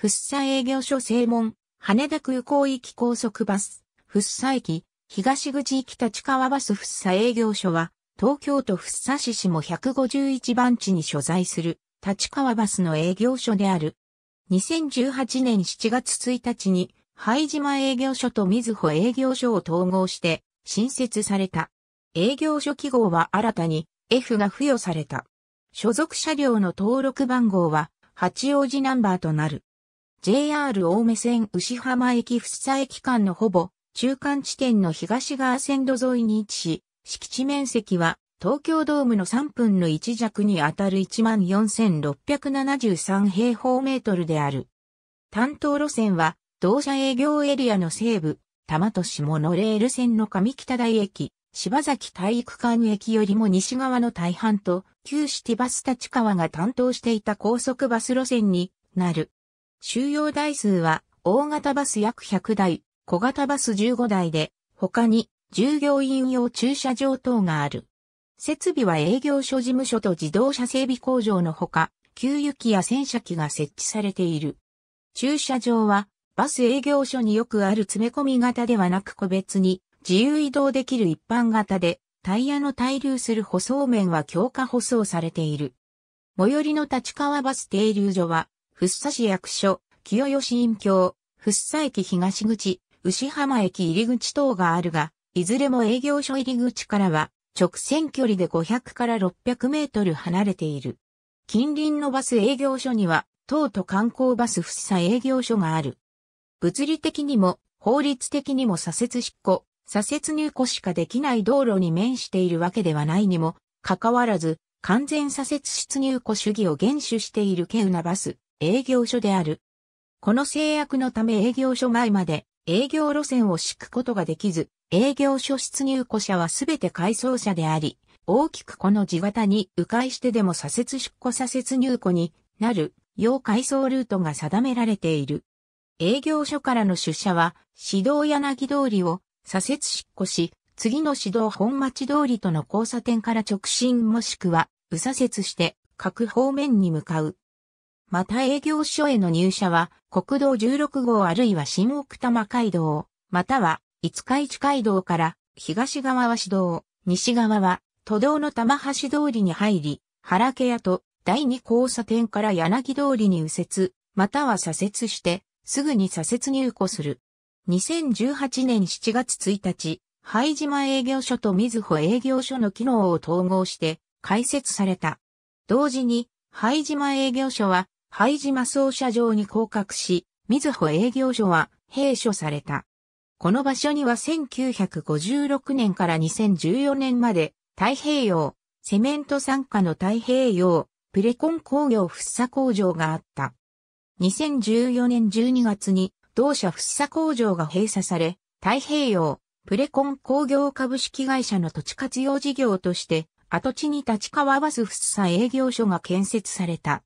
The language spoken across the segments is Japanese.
福生営業所正門、羽田空港行き高速バス、福生駅、東口行き立川バス福生営業所は、東京都福生市も151番地に所在する、立川バスの営業所である。2018年7月1日に、灰島営業所と水穂営業所を統合して、新設された。営業所記号は新たに F が付与された。所属車両の登録番号は、八王子ナンバーとなる。JR 青梅線牛浜駅福生駅間のほぼ中間地点の東側線路沿いに位置し、敷地面積は東京ドームの3分の1弱にあたる14,673平方メートルである。担当路線は、同社営業エリアの西部、多摩都市モノレール線の上北台駅、柴崎体育館駅よりも西側の大半と、旧シティバス立川が担当していた高速バス路線になる。収容台数は、大型バス約100台、小型バス15台で、他に、従業員用駐車場等がある。設備は営業所事務所と自動車整備工場のほか、給油機や洗車機が設置されている。駐車場は、バス営業所によくある詰め込み型ではなく個別に、自由移動できる一般型で、タイヤの滞留する舗装面は強化舗装されている。最寄りの立川バス停留所は、福生市役所、清吉院橋、福生駅東口、牛浜駅入口等があるが、いずれも営業所入り口からは、直線距離で500から600メートル離れている。近隣のバス営業所には、東都観光バス福生営業所がある。物理的にも、法律的にも左折執行、左折入庫しかできない道路に面しているわけではないにも、かかわらず、完全左折出入庫主義を厳守しているケウナバス、営業所である。この制約のため営業所前まで営業路線を敷くことができず、営業所出入庫車はすべて改装車であり、大きくこの地型に迂回してでも左折出庫左折入庫になる、要改装ルートが定められている。営業所からの出社は、指導柳通りを左折出庫し、次の指導本町通りとの交差点から直進もしくは、右左折して、各方面に向かう。また営業所への入社は、国道16号あるいは新奥多摩街道、または、五日市街道から、東側は市道、西側は、都道の玉橋通りに入り、原家屋と第二交差点から柳通りに右折、または左折して、すぐに左折入庫する。2018年7月1日、灰島営業所と水穂営業所の機能を統合して開設された。同時に、灰島営業所は灰島総社場に降格し、水穂営業所は閉所された。この場所には1956年から2014年まで太平洋、セメント産科の太平洋、プレコン工業ッサ工場があった。2014年12月に同社ッサ工場が閉鎖され、太平洋、プレコン工業株式会社の土地活用事業として、跡地に立川バスッサ営業所が建設された。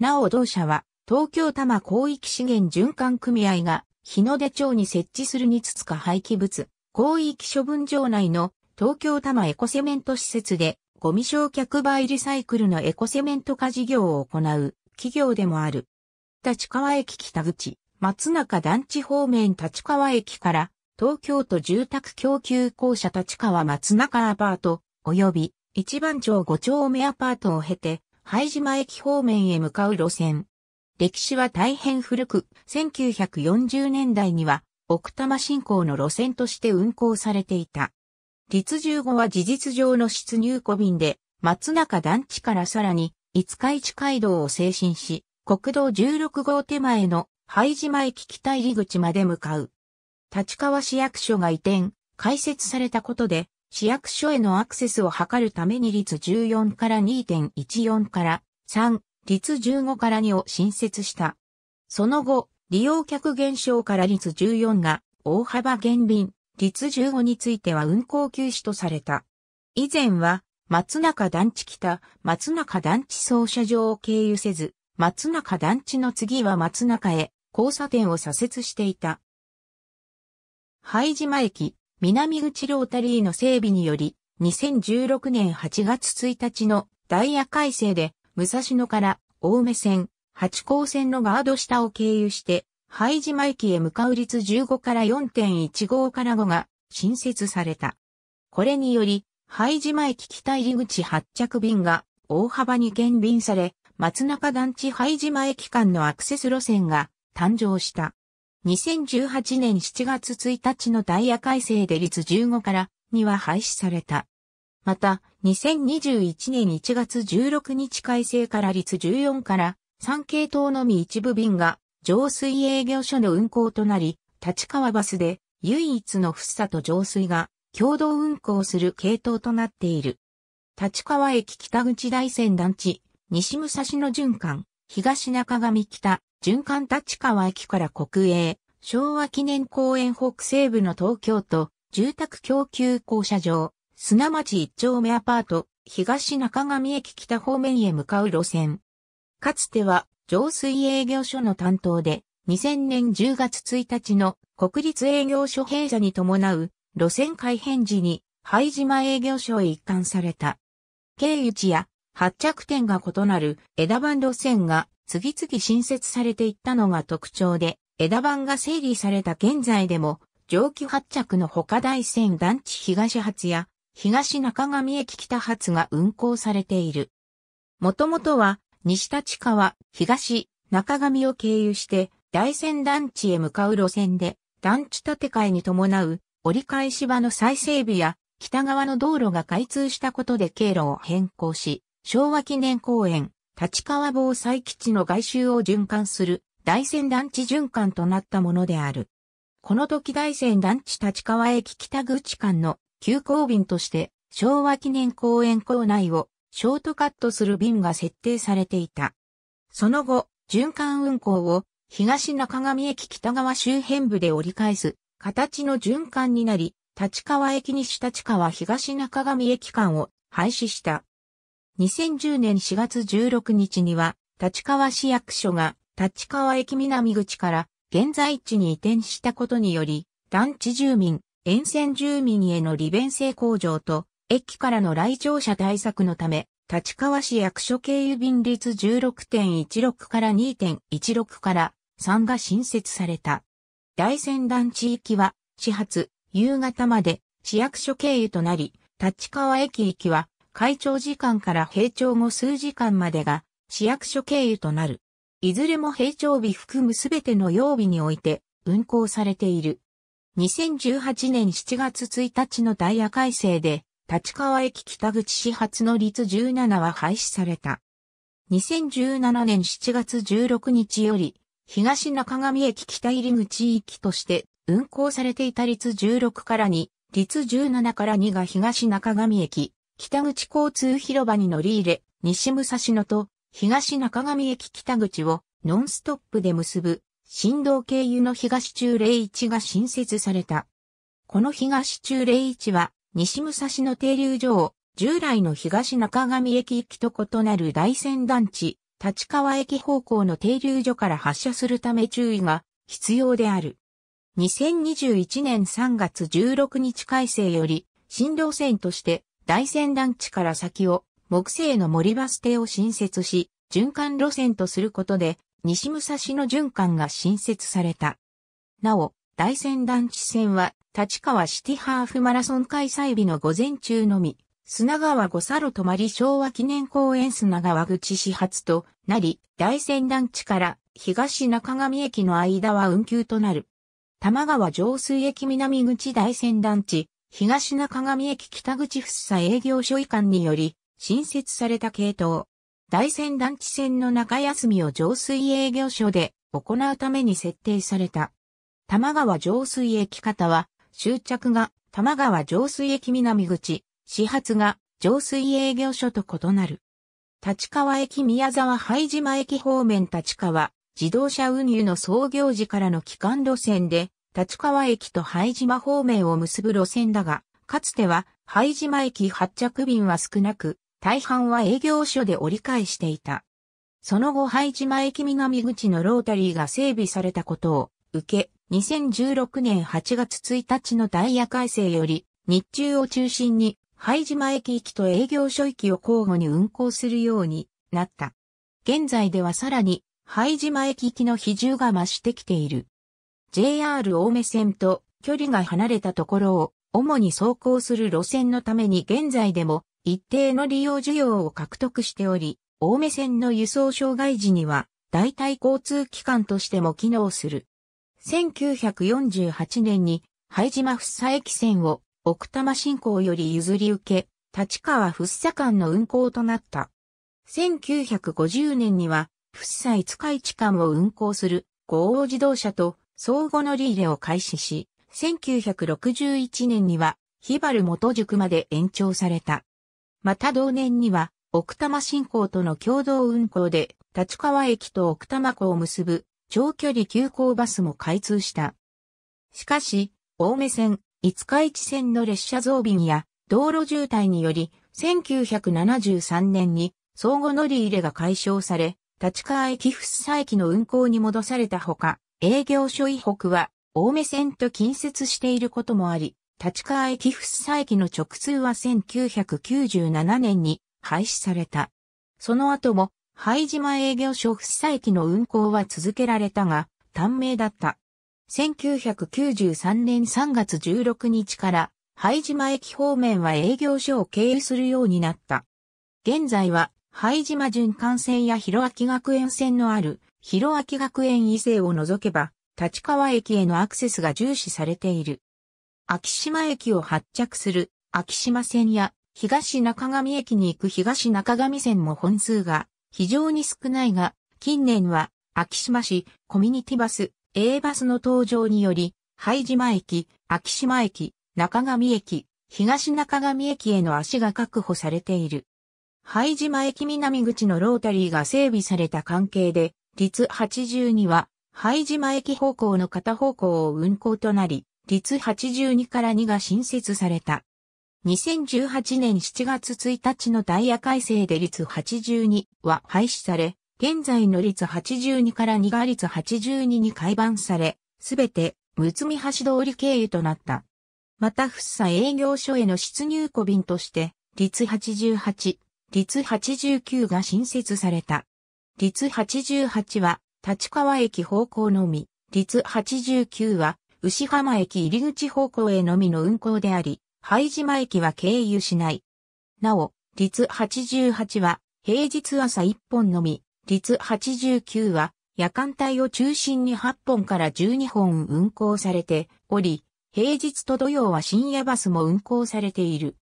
なお同社は、東京多摩広域資源循環組合が、日の出町に設置するにつつか廃棄物、広域処分場内の東京多摩エコセメント施設で、ゴミ焼却バリサイクルのエコセメント化事業を行う企業でもある。立川駅北口、松中団地方面立川駅から東京都住宅供給公社立川松中アパート及び一番町五丁目アパートを経て拝島駅方面へ向かう路線。歴史は大変古く、1940年代には奥多摩新港の路線として運行されていた。立1後は事実上の出入庫便で、松中団地からさらに、五日市街道を精神し、国道16号手前の拝島駅北入口まで向かう。立川市役所が移転、開設されたことで、市役所へのアクセスを図るために率14から2.14から3、率15から2を新設した。その後、利用客減少から率14が大幅減便、率15については運行休止とされた。以前は、松中団地北、松中団地操車場を経由せず、松中団地の次は松中へ交差点を左折していた。拝島駅、南口ロータリーの整備により、2016年8月1日のダイヤ改正で、武蔵野から青梅線、八甲線のガード下を経由して、廃島駅へ向かう率15から4.15から5が新設された。これにより、廃島駅北入口発着便が大幅に減便され、松中団地廃島駅間のアクセス路線が誕生した。2018年7月1日のダイヤ改正で率15から2は廃止された。また、2021年1月16日改正から率14から3系統のみ一部便が上水営業所の運行となり、立川バスで唯一のっさと上水が共同運行する系統となっている。立川駅北口大仙団地、西武蔵野循環、東中上北、循環立川駅から国営、昭和記念公園北西部の東京都、住宅供給校舎場、砂町一丁目アパート、東中上駅北方面へ向かう路線。かつては、浄水営業所の担当で、2000年10月1日の国立営業所閉鎖に伴う路線改変時に灰島営業所へ一貫された。経由地や発着点が異なる枝番路線が次々新設されていったのが特徴で、枝番が整理された現在でも、蒸気発着の他大線団地東発や東中上駅北発が運行されている。もともとは西立川、東中上を経由して大仙団地へ向かう路線で団地建て替えに伴う折り返し場の再整備や北側の道路が開通したことで経路を変更し、昭和記念公園、立川防災基地の外周を循環する大仙団地循環となったものである。この時大仙団地立川駅北口間の急行便として昭和記念公園構内をショートカットする便が設定されていた。その後、循環運行を東中上駅北側周辺部で折り返す形の循環になり、立川駅西立川東中上駅間を廃止した。2010年4月16日には、立川市役所が立川駅南口から現在地に移転したことにより、団地住民、沿線住民への利便性向上と、駅からの来場者対策のため、立川市役所経由便率16.16から2.16から3が新設された。大仙団地域は、始発、夕方まで市役所経由となり、立川駅行きは開庁時間から閉庁後数時間までが市役所経由となる。いずれも閉庁日含むすべての曜日において運行されている。2018年7月1日のダイヤ改正で、立川駅北口始発の率17は廃止された。2017年7月16日より、東中上駅北入口行きとして運行されていた率16から2、率17から2が東中上駅、北口交通広場に乗り入れ、西武蔵野と東中上駅北口をノンストップで結ぶ、振動経由の東中01が新設された。この東中01は、西武蔵野停留所を従来の東中上駅行きと異なる大仙団地、立川駅方向の停留所から発車するため注意が必要である。2021年3月16日改正より、新道線として大仙団地から先を木製の森バス停を新設し、循環路線とすることで、西武蔵野循環が新設された。なお、大仙団地線は、立川シティハーフマラソン開催日の午前中のみ、砂川五佐路泊まり昭和記念公園砂川口始発となり、大仙団地から東中上駅の間は運休となる。玉川上水駅南口大仙団地、東中上駅北口福生営業所移管により、新設された系統。大仙団地線の中休みを浄水営業所で行うために設定された。玉川浄水駅方は、終着が玉川浄水駅南口、始発が浄水営業所と異なる。立川駅宮沢拝島駅方面立川、自動車運輸の創業時からの基幹路線で、立川駅と灰島方面を結ぶ路線だが、かつては灰島駅発着便は少なく、大半は営業所で折り返していた。その後、灰島駅南口のロータリーが整備されたことを受け、2016年8月1日のダイヤ改正より、日中を中心に、灰島駅行きと営業所行きを交互に運行するようになった。現在ではさらに、灰島駅行きの比重が増してきている。JR 青梅線と距離が離れたところを主に走行する路線のために現在でも一定の利用需要を獲得しており、青梅線の輸送障害時には代替交通機関としても機能する。1948年に拝島福生駅線を奥多摩振興より譲り受け、立川福生間の運行となった。1950年には、福生五日市間を運行する五王自動車と相互乗り入れを開始し、1961年には、ヒバル元塾まで延長された。また同年には、奥多摩新港との共同運行で、立川駅と奥多摩港を結ぶ長距離急行バスも開通した。しかし、青梅線、五日市線の列車増便や道路渋滞により、1973年に相互乗り入れが解消され、立川駅福生駅の運行に戻されたほか、営業所以北は、青梅線と近接していることもあり、立川駅福生駅の直通は1997年に廃止された。その後も、灰島営業所福生駅の運行は続けられたが、短命だった。1993年3月16日から、灰島駅方面は営業所を経由するようになった。現在は、灰島循環線や広明学園線のある、広明学園異性を除けば、立川駅へのアクセスが重視されている。秋島駅を発着する秋島線や東中上駅に行く東中上線も本数が非常に少ないが、近年は秋島市コミュニティバス A バスの登場により、拝島駅、秋島駅、中上駅、東中上駅への足が確保されている。灰島駅南口のロータリーが整備された関係で、立82は、灰島駅方向の片方向を運行となり、立82から2が新設された。2018年7月1日のダイヤ改正で立82は廃止され、現在の立82から2が立82に改版され、すべて、むつみ橋通り経由となった。また、福さ営業所への出入小便として、立88、立89が新設された。立88は、立川駅方向のみ、立89は、牛浜駅入口方向へのみの運行であり、灰島駅は経由しない。なお、立88は、平日朝1本のみ、立89は、夜間帯を中心に8本から12本運行されており、平日と土曜は深夜バスも運行されている。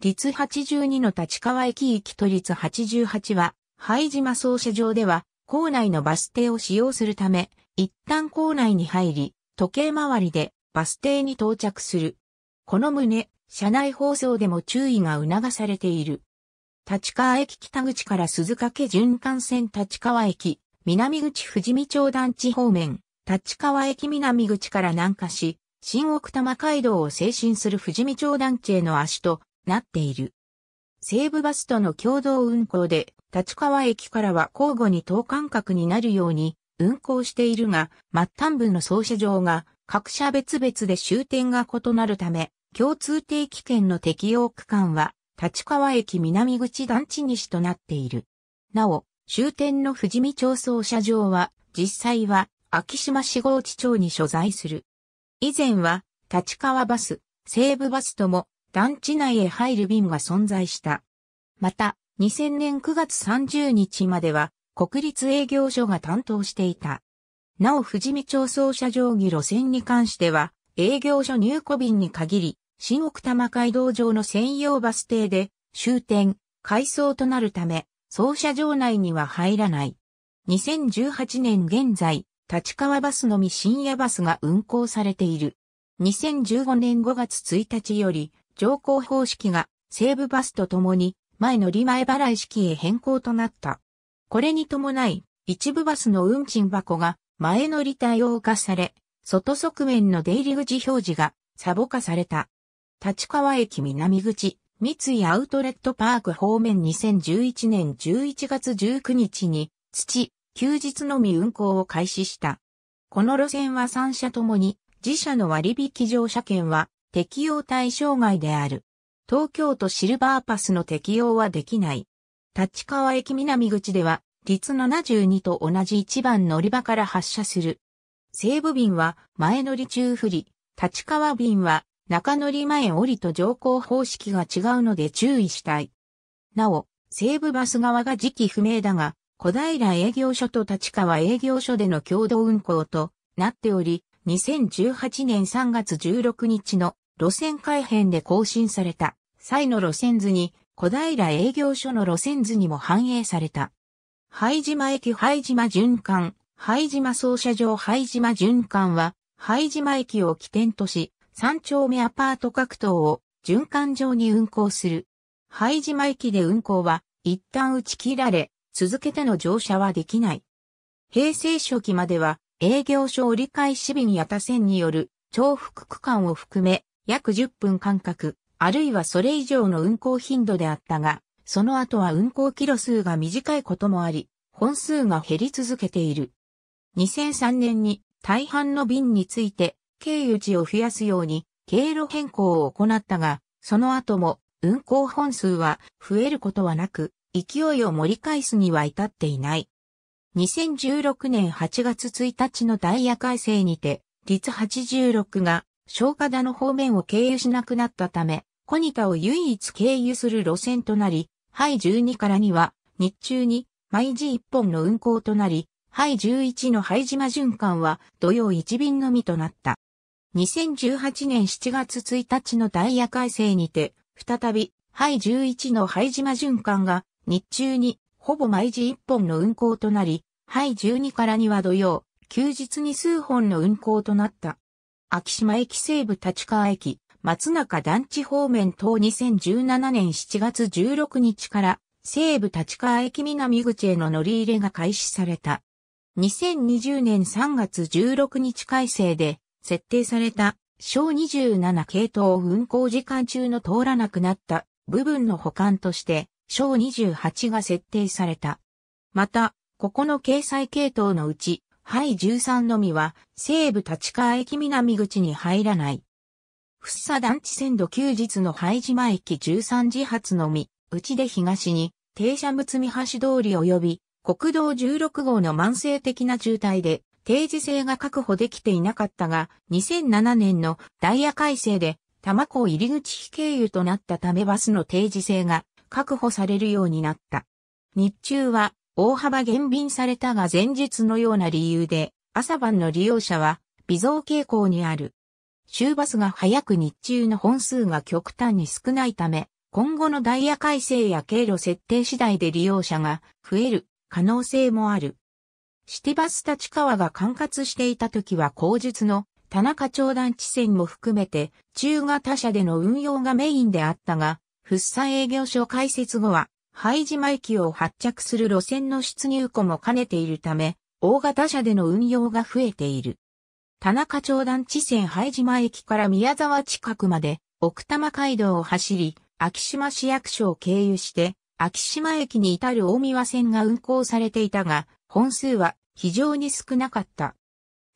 立82の立川駅行きと立88は、拝島操車場では、校内のバス停を使用するため、一旦校内に入り、時計回りでバス停に到着する。この旨、車内放送でも注意が促されている。立川駅北口から鈴掛循環線立川駅、南口富士見町団地方面、立川駅南口から南下し、新奥多摩街道を精進する富士見町団地への足となっている。西武バスとの共同運行で立川駅からは交互に等間隔になるように運行しているが、末端部の操車場が各社別々で終点が異なるため、共通定期券の適用区間は、立川駅南口団地西となっている。なお、終点の富士見町操車場は、実際は、秋島市号地町に所在する。以前は、立川バス、西武バスとも、団地内へ入る便が存在した。また、2000年9月30日までは国立営業所が担当していた。なお富士見町操車定規路線に関しては営業所入庫便に限り新奥多摩街道上の専用バス停で終点、改装となるため操車場内には入らない。2018年現在、立川バスのみ深夜バスが運行されている。2015年5月1日より、乗降方式が西武バスとともに前乗り前払い式へ変更となった。これに伴い、一部バスの運賃箱が前乗り対応化され、外側面の出入り口表示がサボ化された。立川駅南口、三井アウトレットパーク方面2011年11月19日に、土、休日のみ運行を開始した。この路線は3社ともに、自社の割引乗車券は適用対象外である。東京都シルバーパスの適用はできない。立川駅南口では、立72と同じ1番乗り場から発車する。西武便は前乗り中降り、立川便は中乗り前降りと乗降方式が違うので注意したい。なお、西武バス側が時期不明だが、小平営業所と立川営業所での共同運行となっており、2018年3月16日の路線改編で更新された。際の路線図に、小平営業所の路線図にも反映された。拝島駅拝島循環、拝島操車場拝島循環は、拝島駅を起点とし、三丁目アパート格闘を循環上に運行する。拝島駅で運行は、一旦打ち切られ、続けての乗車はできない。平成初期までは、営業所折り返し日にやた線による重複区間を含め、約10分間隔、あるいはそれ以上の運行頻度であったが、その後は運行キロ数が短いこともあり、本数が減り続けている。2003年に大半の便について経由地を増やすように経路変更を行ったが、その後も運行本数は増えることはなく、勢いを盛り返すには至っていない。2016年8月1日のダイヤ改正にて、律86が、小河田の方面を経由しなくなったため、コニタを唯一経由する路線となり、ハイ12からには、日中に、毎時1本の運行となり、ハイ11のハイ島循環は、土曜1便のみとなった。2018年7月1日のダイヤ改正にて、再び、ハイ11のハイ島循環が、日中に、ほぼ毎時1本の運行となり、ハイ12からには土曜、休日に数本の運行となった。秋島駅西部立川駅、松中団地方面等2017年7月16日から西武立川駅南口への乗り入れが開始された。2020年3月16日改正で設定された小27系統運行時間中の通らなくなった部分の保管として小28が設定された。また、ここの掲載系統のうち、ハイ13のみは西武立川駅南口に入らない。福さ団地線路休日の廃島駅13時発のみ、内で東に、停車むつみ橋通り及び、国道16号の慢性的な渋滞で、定時性が確保できていなかったが、2007年のダイヤ改正で、玉子入り口非経由となったためバスの定時性が確保されるようになった。日中は大幅減便されたが前日のような理由で、朝晩の利用者は微増傾向にある。終バスが早く日中の本数が極端に少ないため、今後のダイヤ改正や経路設定次第で利用者が増える可能性もある。シティバス立川が管轄していた時は後述の田中町団地線も含めて中型車での運用がメインであったが、福生営業所開設後は、廃島駅を発着する路線の出入庫も兼ねているため、大型車での運用が増えている。田中町団地線拝島駅から宮沢近くまで奥多摩街道を走り、秋島市役所を経由して、秋島駅に至る大宮線が運行されていたが、本数は非常に少なかった。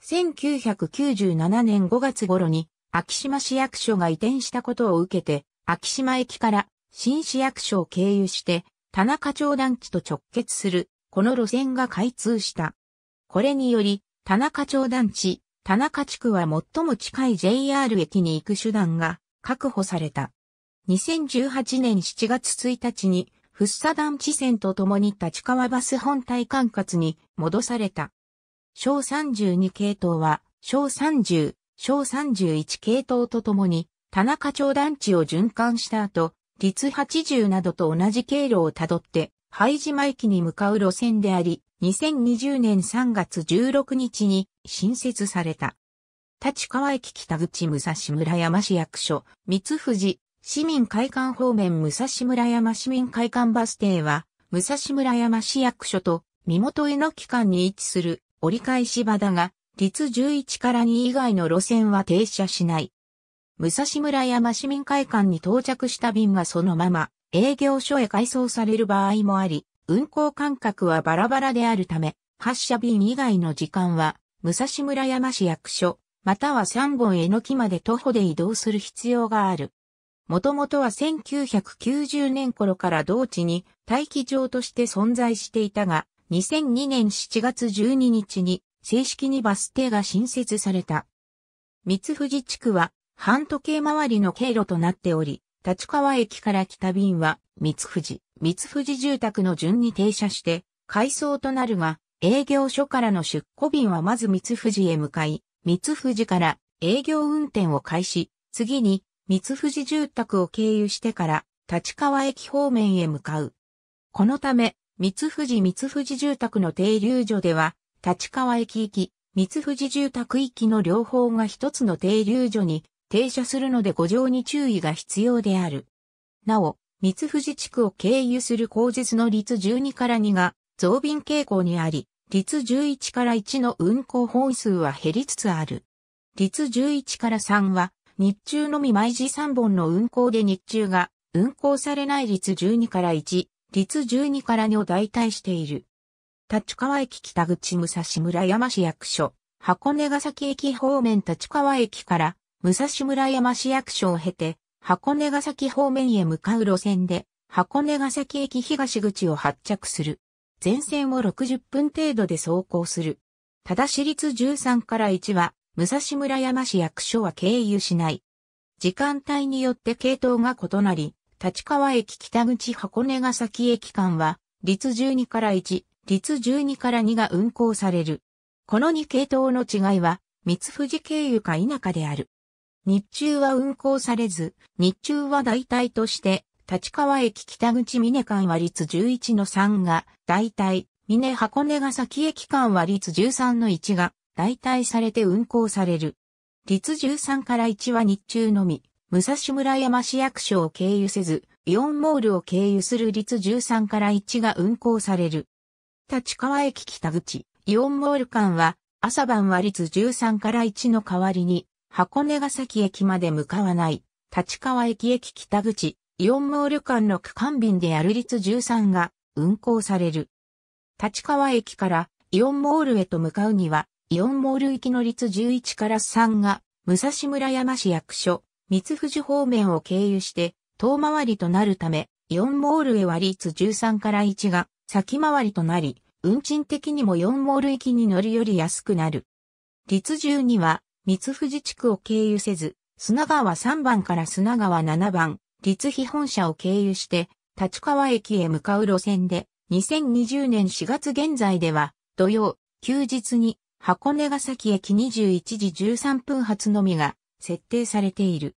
1997年5月頃に、秋島市役所が移転したことを受けて、秋島駅から新市役所を経由して、田中町団地と直結する、この路線が開通した。これにより、田中町団地、田中地区は最も近い JR 駅に行く手段が確保された。2018年7月1日に、福佐団地線と共に立川バス本体管轄に戻された。小32系統は、小30、小31系統と共に、田中町団地を循環した後、立80などと同じ経路をたどって、灰島駅に向かう路線であり、2020年3月16日に新設された。立川駅北口武蔵村山市役所、三藤、市民会館方面武蔵村山市民会館バス停は、武蔵村山市役所と身元への期間に位置する折り返し場だが、立11から2以外の路線は停車しない。武蔵村山市民会館に到着した便はそのまま営業所へ改送される場合もあり、運行間隔はバラバラであるため、発車便以外の時間は武蔵村山市役所、または三本えの木まで徒歩で移動する必要がある。もともとは1990年頃から同地に待機場として存在していたが、2002年7月12日に正式にバス停が新設された。三富士地区は半時計回りの経路となっており、立川駅から来た便は三富士、三富士住宅の順に停車して、改装となるが、営業所からの出庫便はまず三富士へ向かい、三富士から営業運転を開始、次に三富士住宅を経由してから立川駅方面へ向かう。このため、三富士三富士住宅の停留所では、立川駅行き、三富士住宅行きの両方が一つの停留所に停車するので五条に注意が必要である。なお、三富士地区を経由する口実の率12から2が増便傾向にあり、率11から1の運行本数は減りつつある。率11から3は、日中のみ毎時3本の運行で日中が運行されない率12から1、率12から2を代替している。立川駅北口武蔵村山市役所、箱根ヶ崎駅方面立川駅から武蔵村山市役所を経て、箱根ヶ崎方面へ向かう路線で、箱根ヶ崎駅東口を発着する。全線を60分程度で走行する。ただし、立13から1は、武蔵村山市役所は経由しない。時間帯によって系統が異なり、立川駅北口箱根ヶ崎駅間は、立12から1、立12から2が運行される。この2系統の違いは、三富士経由か否かである。日中は運行されず、日中は代替として立川駅北口峰間は率11の3が、代替、峰箱根ヶ崎駅間は率13の1が、代替されて運行される。率13から1は日中のみ、武蔵村山市役所を経由せず、イオンモールを経由する率13から1が運行される。立川駅北口、イオンモール間は、朝晩は率13から1の代わりに、箱根ヶ崎駅まで向かわない、立川駅駅北口、イオンモール間の区間便である率13が運行される。立川駅からイオンモールへと向かうには、イオンモール行きの率11から3が、武蔵村山市役所、三富方面を経由して、遠回りとなるため、イオンモールへは率13から1が、先回りとなり、運賃的にも4モール行きに乗るより安くなる。率12は、三富地区を経由せず、砂川3番から砂川7番、立飛本社を経由して、立川駅へ向かう路線で、2020年4月現在では、土曜、休日に、箱根ヶ崎駅21時13分発のみが、設定されている。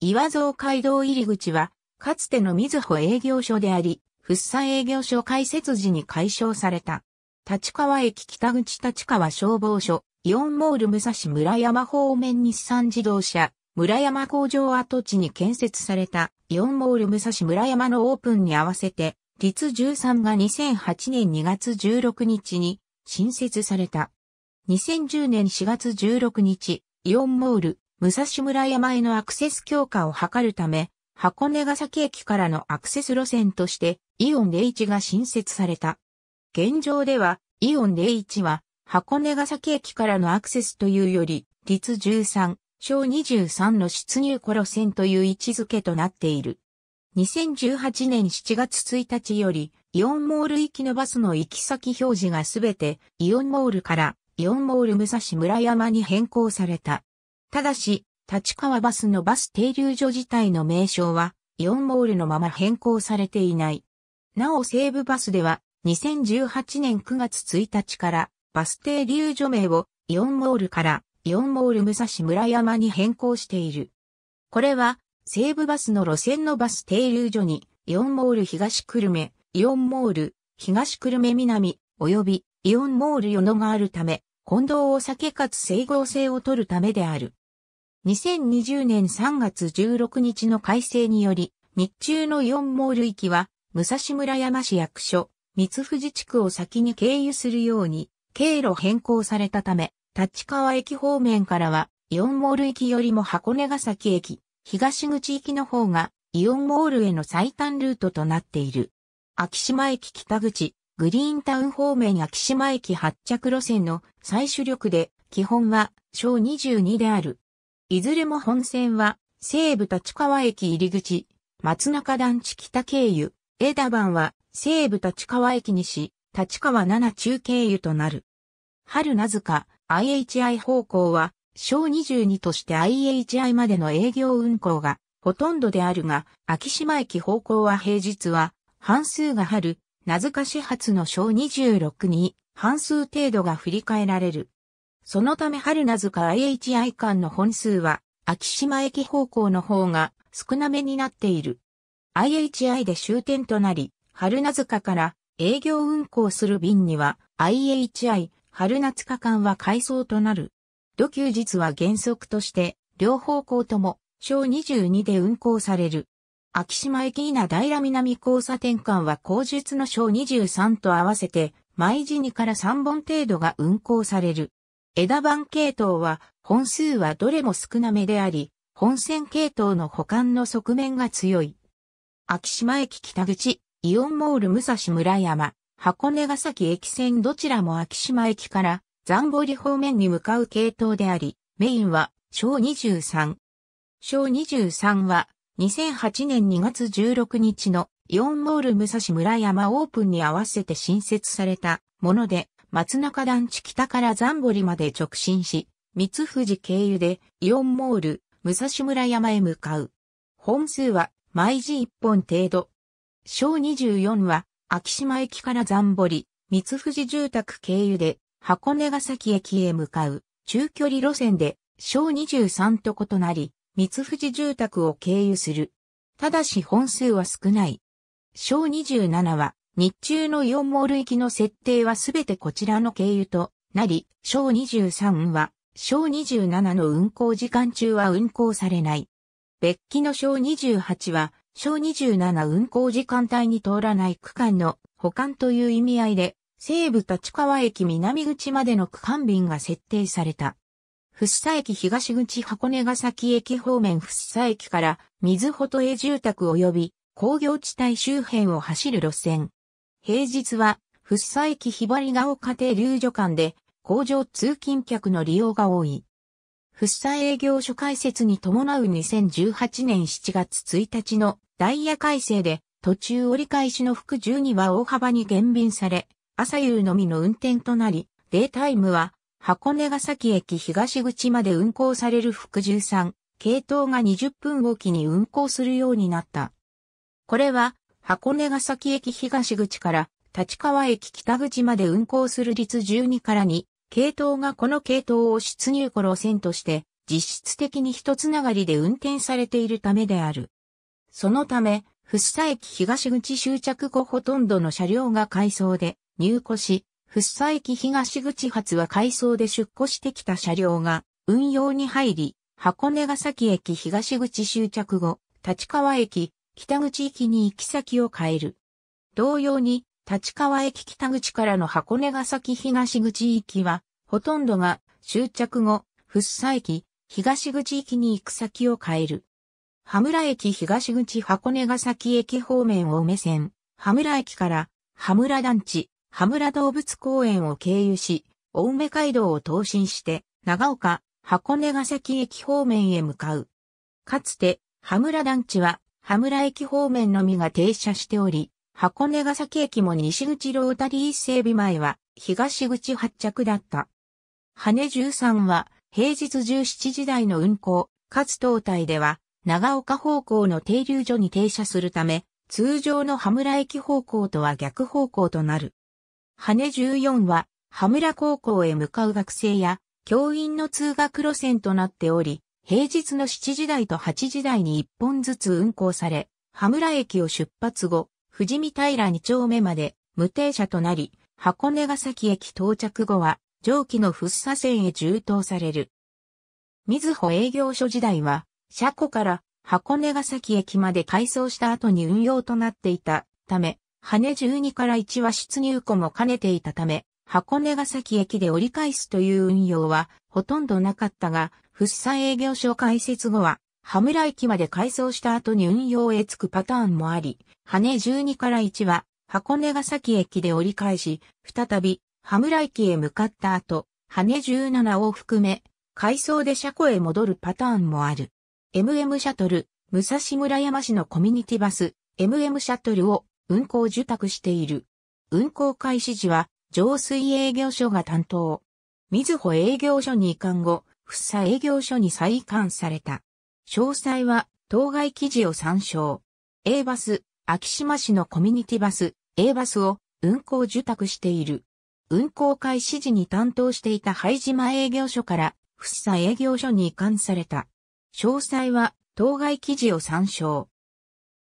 岩蔵街道入り口は、かつての水穂営業所であり、福産営業所開設時に解消された。立川駅北口立川消防署、イオンモール武蔵村山方面日産自動車、村山工場跡地に建設されたイオンモール武蔵村山のオープンに合わせて、立13が2008年2月16日に新設された。2010年4月16日、イオンモール、武蔵村山へのアクセス強化を図るため、箱根ヶ崎駅からのアクセス路線として、イオンレイチが新設された。現状では、イオンレイチは、箱根ヶ崎駅からのアクセスというより、立13、小23の出入コロ線という位置づけとなっている。2018年7月1日より、イオンモール行きのバスの行き先表示がすべてイオンモールからイオンモール武蔵村山に変更された。ただし、立川バスのバス停留所自体の名称はイオンモールのまま変更されていない。なお西武バスでは2018年9月1日からバス停留所名をイオンモールからイオンモール武蔵村山に変更している。これは、西武バスの路線のバス停留所に、イオンモール東久留米、イオンモール、東久留米南、及び、イオンモール与野があるため、混同を避けかつ整合性を取るためである。2020年3月16日の改正により、日中のイオンモール行きは、武蔵村山市役所、三富士地区を先に経由するように、経路変更されたため、立川駅方面からは、イオンモール駅よりも箱根ヶ崎駅、東口行きの方が、イオンモールへの最短ルートとなっている。秋島駅北口、グリーンタウン方面秋島駅発着路線の最主力で、基本は小22である。いずれも本線は、西武立川駅入り口、松中団地北経由、枝番は西武立川駅西、立川7中経由となる。春名塚、IHI 方向は、小22として IHI までの営業運行がほとんどであるが、秋島駅方向は平日は、半数が春、名塚始発の小26に、半数程度が振り替えられる。そのため春名塚 IHI 間の本数は、秋島駅方向の方が少なめになっている。IHI で終点となり、春名塚から営業運行する便には IHI 春夏夏間は改装となる。土休日は原則として、両方向とも、小22で運行される。秋島駅稲平南交差点間は後述の小23と合わせて、毎時2から3本程度が運行される。枝番系統は、本数はどれも少なめであり、本線系統の保管の側面が強い。秋島駅北口、イオンモール武蔵村山、箱根ヶ崎駅線どちらも秋島駅から残堀方面に向かう系統であり、メインは小23。小23は2008年2月16日のイオンモール武蔵村山オープンに合わせて新設されたもので、松中団地北から残堀まで直進し、三富士経由でイオンモール武蔵村山へ向かう。本数は毎時1本程度。小24は秋島駅から残堀、三富住宅経由で箱根ヶ崎駅へ向かう中距離路線で小23と異なり、三富住宅を経由する。ただし本数は少ない。小27は日中の4モール行きの設定はすべてこちらの経由となり、小23は小27の運行時間中は運行されない。別記の小28は小27運行時間帯に通らない区間の保管という意味合いで、西部立川駅南口までの区間便が設定された。福生駅東口箱根ヶ崎駅方面福生駅から水穂と営住宅及び工業地帯周辺を走る路線。平日は福生駅ひばりが丘停留所間で工場通勤客の利用が多い。福生営業所開設に伴う2018年7月1日のダイヤ改正で途中折り返しの服12は大幅に減便され、朝夕のみの運転となり、デイタイムは箱根ヶ崎駅東口まで運行される服13、系統が20分おきに運行するようになった。これは箱根ヶ崎駅東口から立川駅北口まで運行する率12からに、系統がこの系統を出入庫路線として実質的に一つながりで運転されているためである。そのため、福生駅東口終着後ほとんどの車両が改装で入庫し、福生駅東口発は改装で出庫してきた車両が運用に入り、箱根ヶ崎駅東口終着後、立川駅、北口駅に行き先を変える。同様に、立川駅北口からの箱根ヶ崎東口行きは、ほとんどが終着後、福生駅東口行きに行く先を変える。羽村駅東口箱根ヶ崎駅方面を目線、羽村駅から羽村団地、羽村動物公園を経由し、青梅街道を東進して、長岡、箱根ヶ崎駅方面へ向かう。かつて、羽村団地は、羽村駅方面のみが停車しており、箱根ヶ崎駅も西口ロータリー整備前は、東口発着だった。羽13は、平日17時台の運行、かつ東体では、長岡方向の停留所に停車するため、通常の羽村駅方向とは逆方向となる。羽根14は、羽村高校へ向かう学生や、教員の通学路線となっており、平日の7時台と8時台に1本ずつ運行され、羽村駅を出発後、富士見平2丁目まで無停車となり、箱根ヶ崎駅到着後は、上記の福生線へ充当される。水穂営業所時代は、車庫から箱根ヶ崎駅まで改装した後に運用となっていたため、羽根12から1は出入庫も兼ねていたため、箱根ヶ崎駅で折り返すという運用はほとんどなかったが、福生営業所開設後は、羽村駅まで改装した後に運用へ着くパターンもあり、羽根12から1は箱根ヶ崎駅で折り返し、再び羽村駅へ向かった後、羽根17を含め、改装で車庫へ戻るパターンもある。MM シャトル、武蔵村山市のコミュニティバス、MM シャトルを運行受託している。運行開始時は、浄水営業所が担当。水穂営業所に移管後、福生営業所に再移管された。詳細は、当該記事を参照。A バス、秋島市のコミュニティバス、A バスを運行受託している。運行開始時に担当していた廃島営業所から、福生営業所に移管された。詳細は当該記事を参照。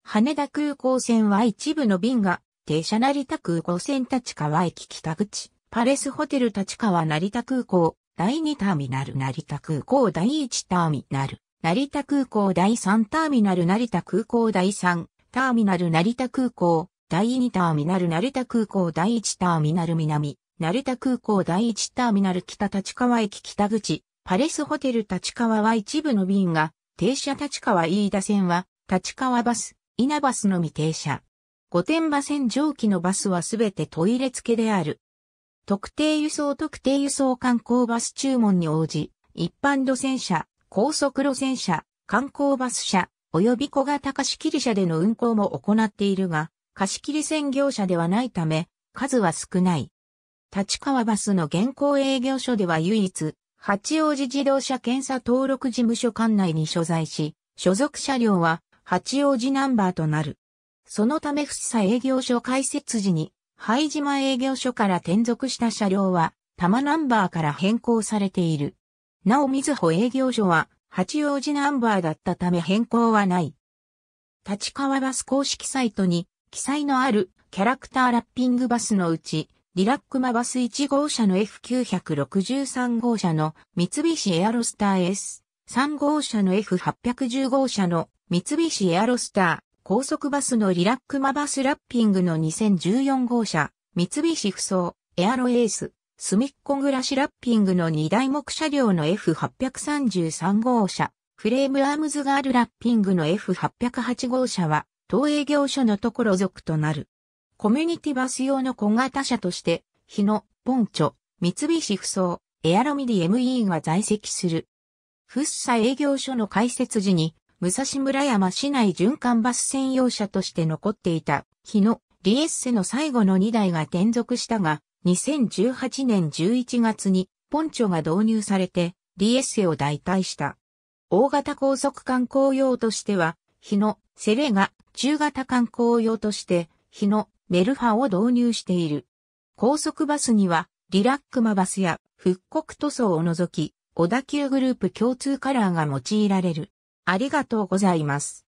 羽田空港線は一部の便が停車成田空港線立川駅北口、パレスホテル立川成田空港、第2ターミナル成田空港第1ターミナル、成田空港第3ターミナル成田空港第3ターミナル成田空港、第2ターミナル成田空港第1ターミナル南、成田空港第1ターミナル北立川駅北口、パレスホテル立川は一部の便が、停車立川飯田線は、立川バス、稲バスのみ停車。御殿場線上記のバスはすべてトイレ付けである。特定輸送特定輸送観光バス注文に応じ、一般路線車、高速路線車、観光バス車、及び小型貸切車での運行も行っているが、貸切専業者ではないため、数は少ない。立川バスの現行営業所では唯一、八王子自動車検査登録事務所管内に所在し、所属車両は八王子ナンバーとなる。そのため不査営業所開設時に、拝島営業所から転属した車両は、多摩ナンバーから変更されている。なお、みずほ営業所は、八王子ナンバーだったため変更はない。立川バス公式サイトに、記載のあるキャラクターラッピングバスのうち、リラックマバス1号車の F963 号車の三菱エアロスター S、3号車の F810 号車の三菱エアロスター、高速バスのリラックマバスラッピングの2014号車、三菱不そエアロエース、スミっこ暮らしラッピングの2台目車両の F833 号車、フレームアームズガールラッピングの F808 号車は、東営業所のところ属となる。コミュニティバス用の小型車として、日野、ポンチョ、三菱ふそう、エアロミディ ME が在籍する。ッサ営業所の開設時に、武蔵村山市内循環バス専用車として残っていた、日野、リエッセの最後の2台が転属したが、2018年11月に、ポンチョが導入されて、リエッセを代替した。大型高速観光用としては、日野、セレが中型観光用として、日野、メルファを導入している。高速バスには、リラックマバスや復刻塗装を除き、小田急グループ共通カラーが用いられる。ありがとうございます。